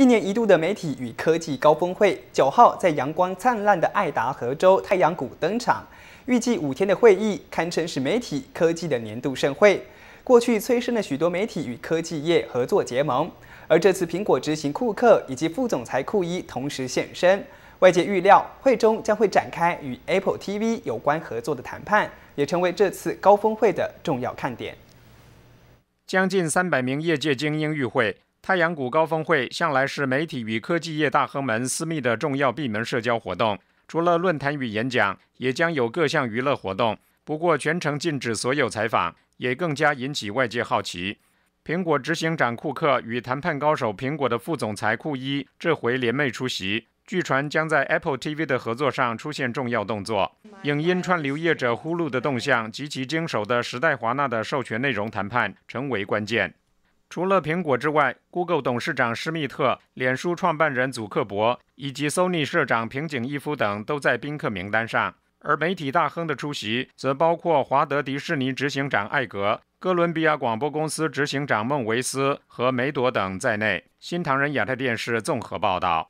一年一度的媒体与科技高峰会九号在阳光灿烂的爱达荷州太阳谷登场，预计五天的会议堪称是媒体科技的年度盛会。过去催生了许多媒体与科技业合作结盟，而这次苹果执行库克以及副总裁库伊同时现身，外界预料会中将会展开与 Apple TV 有关合作的谈判，也成为这次高峰会的重要看点。将近三百名业界精英与会。太阳谷高峰会向来是媒体与科技业大亨们私密的重要闭门社交活动，除了论坛与演讲，也将有各项娱乐活动。不过全程禁止所有采访，也更加引起外界好奇。苹果执行长库克与谈判高手苹果的副总裁库伊这回联袂出席，据传将在 Apple TV 的合作上出现重要动作。影音串流业者呼噜的动向及其经手的时代华纳的授权内容谈判成为关键。除了苹果之外，Google 董事长施密特、脸书创办人祖克伯以及 Sony 社长平井一夫等都在宾客名单上。而媒体大亨的出席，则包括华德迪士尼执行长艾格、哥伦比亚广播公司执行长孟维斯和梅朵等在内。新唐人亚太电视综合报道。